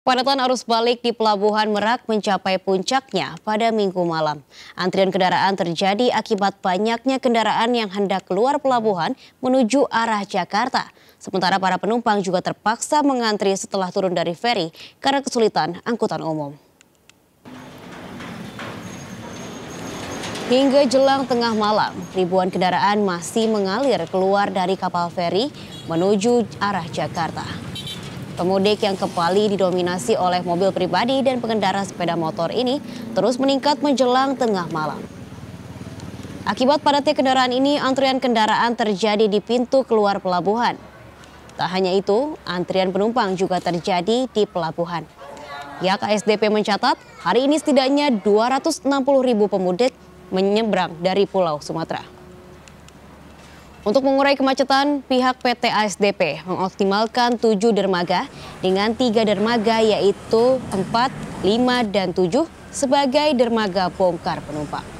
Padatan arus balik di Pelabuhan Merak mencapai puncaknya pada minggu malam. Antrian kendaraan terjadi akibat banyaknya kendaraan yang hendak keluar pelabuhan menuju arah Jakarta. Sementara para penumpang juga terpaksa mengantri setelah turun dari feri karena kesulitan angkutan umum. Hingga jelang tengah malam, ribuan kendaraan masih mengalir keluar dari kapal feri menuju arah Jakarta. Pemudik yang kembali didominasi oleh mobil pribadi dan pengendara sepeda motor ini terus meningkat menjelang tengah malam. Akibat padatnya kendaraan ini, antrian kendaraan terjadi di pintu keluar pelabuhan. Tak hanya itu, antrian penumpang juga terjadi di pelabuhan. Ya, KSDP mencatat, hari ini setidaknya 260 ribu pemudik menyeberang dari Pulau Sumatera. Untuk mengurai kemacetan, pihak PT ASDP mengoptimalkan tujuh dermaga dengan tiga dermaga yaitu 4, 5, dan 7 sebagai dermaga bongkar penumpang.